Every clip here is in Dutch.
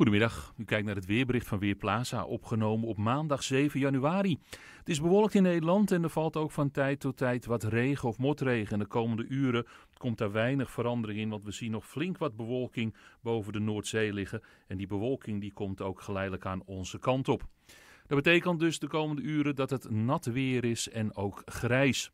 Goedemiddag, u kijkt naar het weerbericht van Weerplaza, opgenomen op maandag 7 januari. Het is bewolkt in Nederland en er valt ook van tijd tot tijd wat regen of motregen. De komende uren komt daar weinig verandering in, want we zien nog flink wat bewolking boven de Noordzee liggen. En die bewolking die komt ook geleidelijk aan onze kant op. Dat betekent dus de komende uren dat het nat weer is en ook grijs.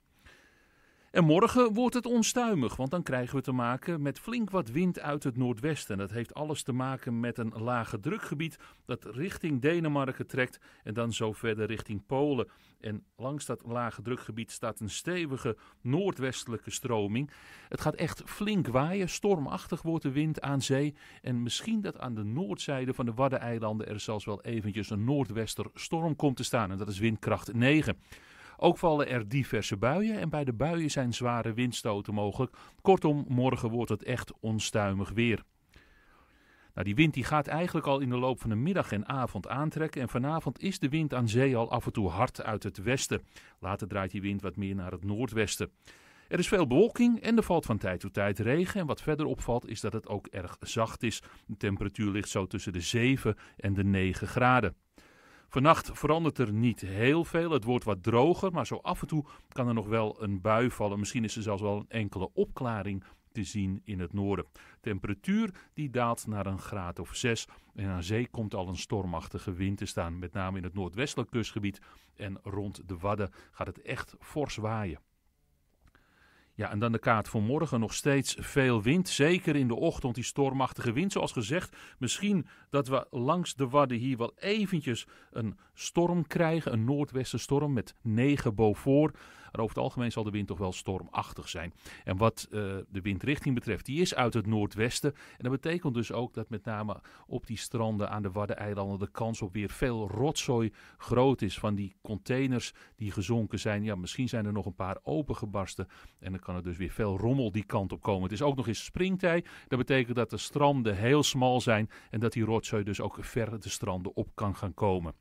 En morgen wordt het onstuimig, want dan krijgen we te maken met flink wat wind uit het noordwesten. dat heeft alles te maken met een lage drukgebied dat richting Denemarken trekt en dan zo verder richting Polen. En langs dat lage drukgebied staat een stevige noordwestelijke stroming. Het gaat echt flink waaien, stormachtig wordt de wind aan zee. En misschien dat aan de noordzijde van de Waddeneilanden er zelfs wel eventjes een noordwester storm komt te staan. En dat is windkracht 9. Ook vallen er diverse buien en bij de buien zijn zware windstoten mogelijk. Kortom, morgen wordt het echt onstuimig weer. Nou, die wind die gaat eigenlijk al in de loop van de middag en avond aantrekken. En vanavond is de wind aan zee al af en toe hard uit het westen. Later draait die wind wat meer naar het noordwesten. Er is veel bewolking en er valt van tijd tot tijd regen. En wat verder opvalt is dat het ook erg zacht is. De temperatuur ligt zo tussen de 7 en de 9 graden. Vannacht verandert er niet heel veel. Het wordt wat droger, maar zo af en toe kan er nog wel een bui vallen. Misschien is er zelfs wel een enkele opklaring te zien in het noorden. Temperatuur die daalt naar een graad of 6 en aan zee komt al een stormachtige wind te staan, met name in het noordwestelijk kustgebied en rond de Wadden gaat het echt fors waaien. Ja, en dan de kaart voor morgen. Nog steeds veel wind. Zeker in de ochtend die stormachtige wind. Zoals gezegd, misschien dat we langs de Wadden hier wel eventjes een storm krijgen. Een noordwestenstorm met 9 Beaufort. Maar over het algemeen zal de wind toch wel stormachtig zijn. En wat eh, de windrichting betreft, die is uit het noordwesten. En dat betekent dus ook dat met name op die stranden aan de Waddeneilanden de kans op weer veel rotzooi groot is. Van die containers die gezonken zijn. Ja, misschien zijn er nog een paar opengebarsten. En dan kan er dus weer veel rommel die kant op komen. Het is ook nog eens springtij. Dat betekent dat de stranden heel smal zijn. En dat die rotzooi dus ook ver de stranden op kan gaan komen.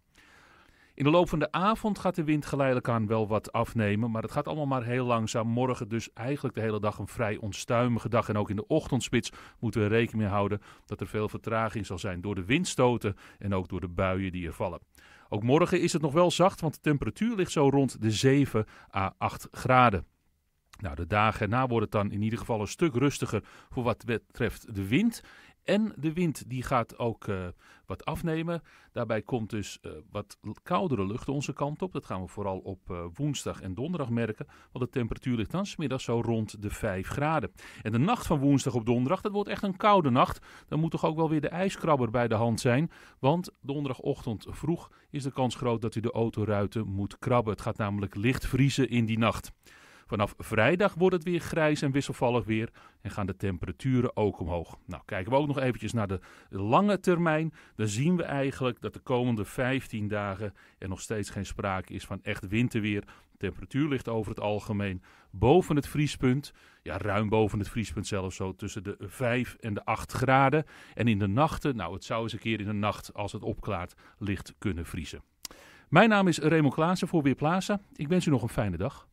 In de loop van de avond gaat de wind geleidelijk aan wel wat afnemen, maar het gaat allemaal maar heel langzaam. Morgen dus eigenlijk de hele dag een vrij onstuimige dag. En ook in de ochtendspits moeten we rekening mee houden dat er veel vertraging zal zijn door de windstoten en ook door de buien die er vallen. Ook morgen is het nog wel zacht, want de temperatuur ligt zo rond de 7 à 8 graden. Nou, de dagen erna wordt het dan in ieder geval een stuk rustiger voor wat betreft de wind. En de wind die gaat ook eh, wat afnemen. Daarbij komt dus eh, wat koudere lucht onze kant op. Dat gaan we vooral op eh, woensdag en donderdag merken. Want de temperatuur ligt dan smiddag zo rond de 5 graden. En de nacht van woensdag op donderdag, dat wordt echt een koude nacht. Dan moet toch ook wel weer de ijskrabber bij de hand zijn. Want donderdagochtend vroeg is de kans groot dat u de autoruiten moet krabben. Het gaat namelijk licht vriezen in die nacht. Vanaf vrijdag wordt het weer grijs en wisselvallig weer en gaan de temperaturen ook omhoog. Nou, kijken we ook nog eventjes naar de lange termijn. Dan zien we eigenlijk dat de komende 15 dagen er nog steeds geen sprake is van echt winterweer. De temperatuur ligt over het algemeen boven het vriespunt. Ja, ruim boven het vriespunt zelfs zo tussen de 5 en de 8 graden. En in de nachten, nou het zou eens een keer in de nacht als het opklaart licht kunnen vriezen. Mijn naam is Raymond Klaassen voor Weerplaza. Ik wens u nog een fijne dag.